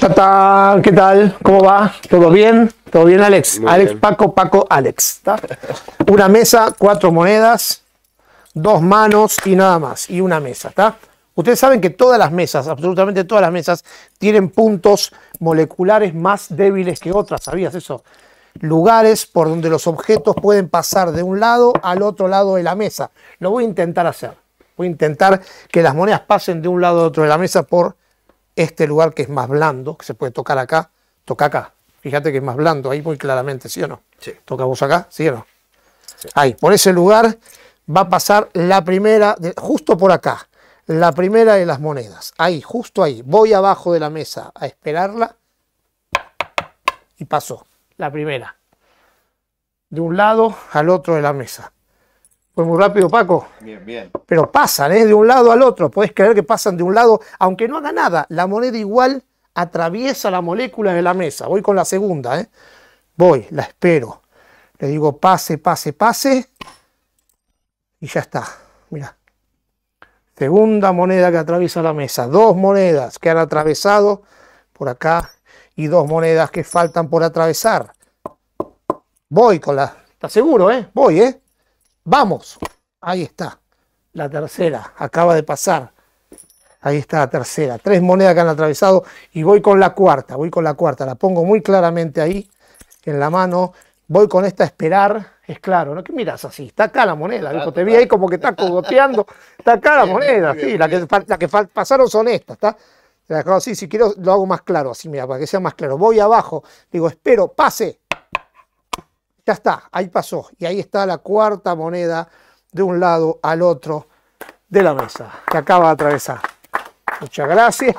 ¿qué tal? ¿Cómo va? ¿Todo bien? ¿Todo bien, Alex? Alex, Paco, Paco, Alex. Una mesa, cuatro monedas, dos manos y nada más. Y una mesa, ¿está? Ustedes saben que todas las mesas, absolutamente todas las mesas, tienen puntos moleculares más débiles que otras, ¿sabías eso? Lugares por donde los objetos pueden pasar de un lado al otro lado de la mesa. Lo voy a intentar hacer. Voy a intentar que las monedas pasen de un lado al otro de la mesa por este lugar que es más blando, que se puede tocar acá, toca acá. Fíjate que es más blando ahí muy claramente, ¿sí o no? Sí. Toca acá, ¿sí o no? Ahí, por ese lugar va a pasar la primera, de, justo por acá, la primera de las monedas. Ahí, justo ahí. Voy abajo de la mesa a esperarla y pasó la primera. De un lado al otro de la mesa. Pues muy rápido, Paco. Bien, bien. Pero pasan, ¿eh? De un lado al otro. Podés creer que pasan de un lado, aunque no haga nada. La moneda igual atraviesa la molécula de la mesa. Voy con la segunda, ¿eh? Voy, la espero. Le digo pase, pase, pase. Y ya está. Mira. Segunda moneda que atraviesa la mesa. Dos monedas que han atravesado por acá y dos monedas que faltan por atravesar. Voy con la... ¿Estás seguro, eh? Voy, eh. Vamos. Ahí está. La tercera. Acaba de pasar. Ahí está la tercera. Tres monedas que han atravesado. Y voy con la cuarta. Voy con la cuarta. La pongo muy claramente ahí en la mano. Voy con esta a esperar. Es claro, ¿no? que miras así? Está acá la moneda, Te vi ahí como que está cogoteando. Está acá la moneda, sí. La que, que pasaron son estas, ¿está? La si quiero lo hago más claro, así, mira, para que sea más claro. Voy abajo, digo, espero, pase, ya está, ahí pasó. Y ahí está la cuarta moneda de un lado al otro de la mesa que acaba de atravesar. Muchas gracias.